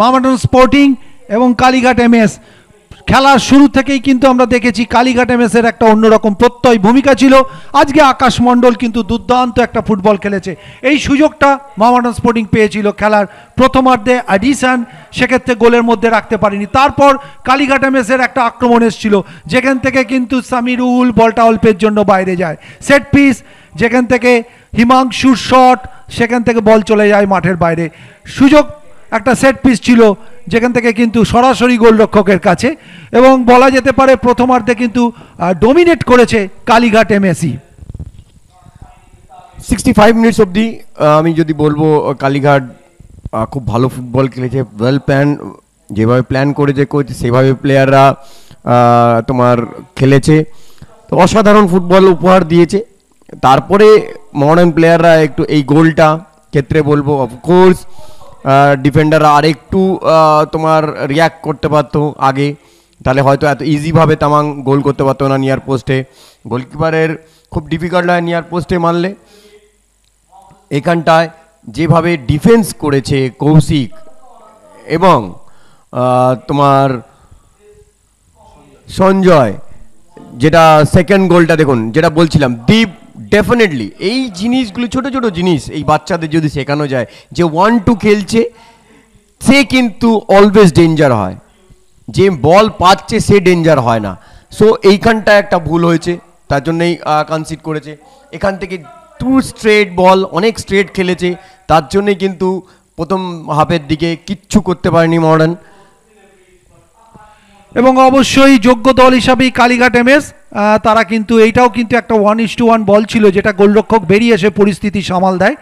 Mohammedan sporting এবং Kalighat M S খেলার শুরু থেকেই কিন্তু আমরা দেখেছি কালীঘাট এম এর একটা অন্যরকম প্রত্যয় ভূমিকা ছিল আজকে আকাশ মণ্ডল কিন্তু দুর্দান্ত একটা ফুটবল খেলেছে এই সুযোগটা মোহামেডান স্পোর্টিং পেয়েছিল খেলার প্রথমার্ধে অ্যাডিশান সেক্ষেত্রে গোলের মধ্যে রাখতে পারেনি তারপর কালীঘাট এম এর একটা আক্রমণ এসেছিল যেখান থেকে কিন্তু সামিরুল বলটা অল্পের জন্য বাইরে যায় সেট পিস যেখান থেকে হিমাংশুর শট সেখান থেকে বল চলে যায় মাঠের বাইরে সুযোগ একটা সেট পিস ছিল যেখান থেকে কিন্তু সরাসরি গোলরক্ষকের কাছে এবং বলা যেতে পারে প্রথমার্ধে কিন্তু ডোমিনেট করেছে কালীঘাট এমএসি সিক্সটি ফাইভ মিনিটস অবধি আমি যদি বলবো কালীঘাট খুব ভালো ফুটবল খেলেছে ওয়েল প্ল্যান যেভাবে প্ল্যান করে যে করেছে সেভাবে প্লেয়াররা তোমার খেলেছে তো অসাধারণ ফুটবল উপহার দিয়েছে তারপরে মডার্ন প্লেয়াররা একটু এই গোলটা ক্ষেত্রে বলবো অফকোর্স ডিফেন্ডাররা আরেকটু তোমার রিয়্যাক্ট করতে পারতো আগে তাহলে হয়তো এত ইজিভাবে তামাং গোল করতে পারতো না নিয়ার পোস্টে গোলকিপারের খুব ডিফিকাল্ট হয় নিয়ার পোস্টে মারলে এখানটায় যেভাবে ডিফেন্স করেছে কৌশিক এবং তোমার সঞ্জয় যেটা সেকেন্ড গোলটা দেখুন যেটা বলছিলাম দীপ ডেফিনেটলি এই জিনিসগুলো ছোট ছোট জিনিস এই বাচ্চাদের যদি শেখানো যায় যে ওয়ান টু খেলছে সে কিন্তু অলওয়েজ ডেঞ্জার হয় যে বল পাচ্ছে সে ডেঞ্জার হয় না সো এইখানটা একটা ভুল হয়েছে তার জন্যই কনসিড করেছে এখান থেকে টু স্ট্রেট বল অনেক স্ট্রেট খেলেছে তার জন্যই কিন্তু প্রথম হাফের দিকে কিচ্ছু করতে পারেনি মডার্ন এবং অবশ্যই যোগ্য দল হিসাবেই কালীঘাট এমএস তারা কিন্তু এইটাও কিন্তু একটা one is to one ball ছিল যেটা গোলরক্ষক বেরিয়ে এসে পরিস্থিতি সামাল দেয়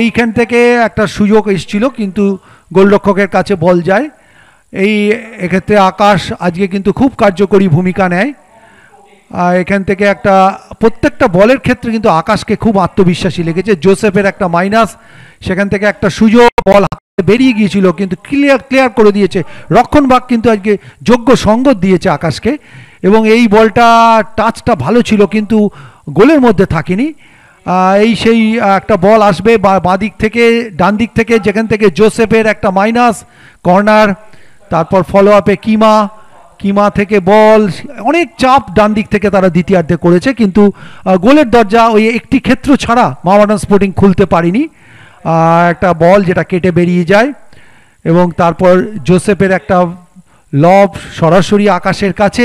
এইখান থেকে একটা সুযোগ এসছিল কিন্তু গোলরক্ষকের কাছে বল যায় এই এক্ষেত্রে আকাশ আজকে কিন্তু খুব কার্যকরী ভূমিকা নেয় এখান থেকে একটা প্রত্যেকটা বলের ক্ষেত্রে কিন্তু আকাশকে খুব আত্মবিশ্বাসী লেগেছে জোসেফের একটা মাইনাস সেখান থেকে একটা সুযোগ বল বেরিয়ে গিয়েছিল কিন্তু ক্লিয়ার ক্লিয়ার করে দিয়েছে রক্ষণ বাঘ কিন্তু আজকে যোগ্য সঙ্গ দিয়েছে আকাশকে এবং এই বলটা টাচটা ভালো ছিল কিন্তু গোলের মধ্যে থাকেনি এই সেই একটা বল আসবে বাঁ দিক থেকে ডান দিক থেকে যেখান থেকে জোসেফের একটা মাইনাস কর্নার তারপর ফলো আপে কিমা কিমা থেকে বল অনেক চাপ ডান দিক থেকে তারা দ্বিতীয়ার্ধে করেছে কিন্তু গোলের দরজা ওই একটি ক্ষেত্র ছাড়া মোহামেডান স্পোর্টিং খুলতে পারিনি একটা বল যেটা কেটে বেরিয়ে যায় এবং তারপর জোসেফের একটা লব সরাসরি আকাশের কাছে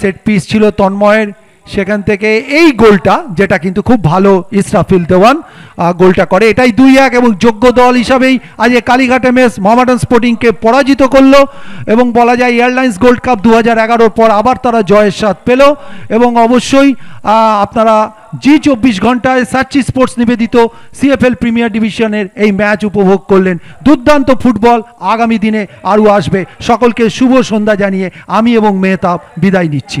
সেট পিস ছিল তন্ময়ের সেখান থেকে এই গোলটা যেটা কিন্তু খুব ভালো ইসরাফিল দেওয়ান গোলটা করে এটাই দুই এক এবং যোগ্য দল হিসাবেই আজ কালীঘাটে মেস মোহামেডান স্পোর্টিংকে পরাজিত করলো এবং বলা যায় এয়ারলাইন্স গোল্ড কাপ দু হাজার পর আবার তারা জয়ের স্বাদ পেল এবং অবশ্যই আপনারা জি চব্বিশ ঘন্টায় সাচি স্পোর্টস নিবেদিত সিএফএল প্রিমিয়ার ডিভিশনের এই ম্যাচ উপভোগ করলেন দুর্দান্ত ফুটবল আগামী দিনে আরও আসবে সকলকে শুভ সন্ধ্যা জানিয়ে আমি এবং মেহতাব বিদায় নিচ্ছি